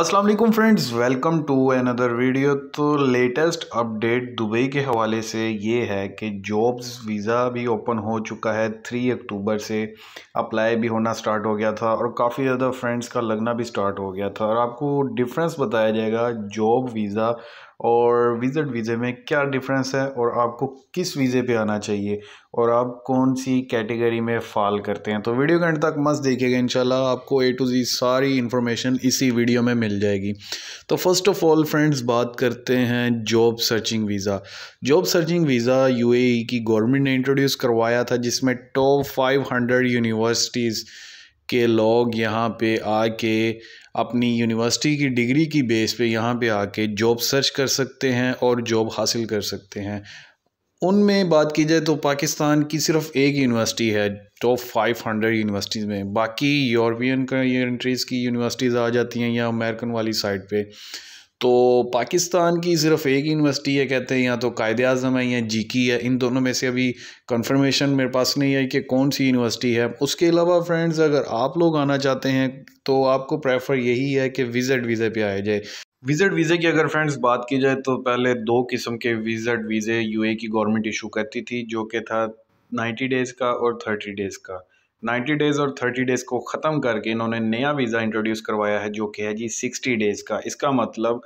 Aslam friends welcome to another video तो latest update Dubai के हवाले से ये है कि जॉब्स वीज़ा भी ओपन हो चुका है थ्री अक्टूबर से अप्लाई भी होना स्टार्ट हो गया था और काफ़ी ज़्यादा फ्रेंड्स का लगना भी स्टार्ट हो गया था और आपको डिफरेंस बताया जाएगा जॉब वीज़ा और विज़िट वीज़े में क्या डिफरेंस है और आपको किस वीज़े पे आना चाहिए और आप कौन सी कैटेगरी में फ़ाल करते हैं तो वीडियो के अंत तक मस्त देखिएगा इंशाल्लाह आपको ए टू जी सारी इन्फॉर्मेशन इसी वीडियो में मिल जाएगी तो फर्स्ट ऑफ ऑल फ्रेंड्स बात करते हैं job searching visa job searching visa UAE की गवर्नमेंट ने इंट्रोड्यूस करवाया था जिसमें टॉप फाइव हंड्रेड यूनिवर्सिटीज़ के लोग यहाँ पे आके अपनी यूनिवर्सिटी की डिग्री की बेस पे यहाँ पे आके जॉब सर्च कर सकते हैं और जॉब हासिल कर सकते हैं उनमें बात की जाए तो पाकिस्तान की सिर्फ एक यूनिवर्सिटी है टॉप फाइव हंड्रेड यूनिवर्सिटीज़ में बाकी यूरोपियन कंट्रीज़ की यूनिवर्सिटीज़ आ जाती हैं या अमेरिकन वाली साइड पे तो पाकिस्तान की सिर्फ एक यूनिवर्सिटी है कहते हैं या तो कायद अजम है या जी की है इन दोनों में से अभी कंफर्मेशन मेरे पास नहीं है कि कौन सी यूनिवर्सिटी है उसके अलावा फ्रेंड्स अगर आप लोग आना चाहते हैं तो आपको प्रेफर यही है कि विज़िट वीज़े पे आया जाए विज़िट वीज़े की अगर फ्रेंड्स बात की जाए तो पहले दो किस्म के विज़िट वीज़े ए की गवर्नमेंट इशू करती थी जो कि था नाइन्टी डेज़ का और थर्टी डेज़ का 90 डेज़ और 30 डेज़ को ख़त्म करके इन्होंने नया वीज़ा इंट्रोड्यूस करवाया है जो कि है जी 60 डेज़ का इसका मतलब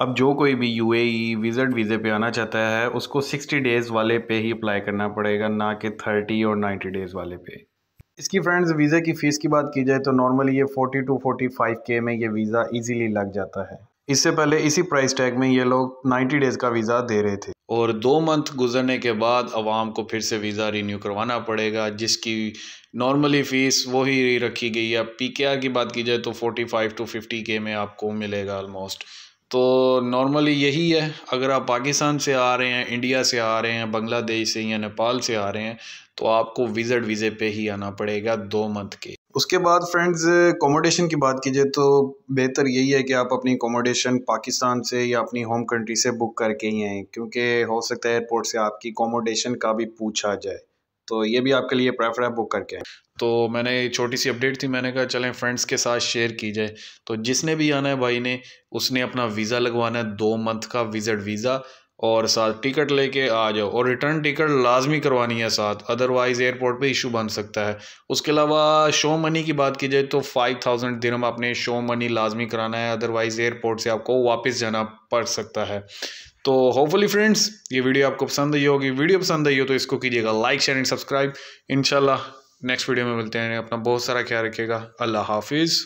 अब जो कोई भी यू ए विज़िट वीज़े पे आना चाहता है उसको 60 डेज़ वाले पे ही अप्लाई करना पड़ेगा ना कि 30 और 90 डेज़ वाले पे इसकी फ्रेंड्स वीज़े की फ़ीस की बात की जाए तो नॉर्मली ये फोटी टू 45 के में ये वीज़ा ईजीली लग जाता है इससे पहले इसी प्राइस टैग में ये लोग 90 डेज़ का वीज़ा दे रहे थे और दो मंथ गुजरने के बाद आवाम को फिर से वीज़ा रिन्यू करवाना पड़ेगा जिसकी नॉर्मली फ़ीस वही रखी गई है पी के आर की बात की जाए तो 45 फाइव टू फिफ्टी के में आपको मिलेगा ऑलमोस्ट तो नॉर्मली यही है अगर आप पाकिस्तान से आ रहे हैं इंडिया से आ रहे हैं बांग्लादेश से या नेपाल से आ रहे हैं तो आपको विजट वीज़े पर ही आना पड़ेगा दो मंथ के उसके बाद फ्रेंड्स एकोमोडेशन की बात कीजिए तो बेहतर यही है कि आप अपनी एकोमोडेशन पाकिस्तान से या अपनी होम कंट्री से बुक करके ही आएँ क्योंकि हो सकता है एयरपोर्ट से आपकी एकोमोडेशन का भी पूछा जाए तो ये भी आपके लिए प्रेफर है बुक करके आएँ तो मैंने छोटी सी अपडेट थी मैंने कहा चलें फ्रेंड्स के साथ शेयर की जाए तो जिसने भी आना है भाई ने उसने अपना वीज़ा लगवाना है दो मंथ का विज़िट वीज़ा और साथ टिकट लेके आ जाओ और रिटर्न टिकट लाजमी करवानी है साथ अदरवाइज़ एयरपोर्ट पे इशू बन सकता है उसके अलावा शो मनी की बात की जाए तो फाइव थाउजेंड दिनम आपने शो मनी लाजमी कराना है अदरवाइज़ एयरपोर्ट से आपको वापस जाना पड़ सकता है तो होपफुली फ्रेंड्स ये वीडियो आपको पसंद आई होगी वीडियो पसंद आई हो तो इसको कीजिएगा लाइक शेयर एंड सब्सक्राइब इनशाला नेक्स्ट वीडियो में मिलते हैं अपना बहुत सारा ख्याल रखिएगा अल्लाह हाफिज़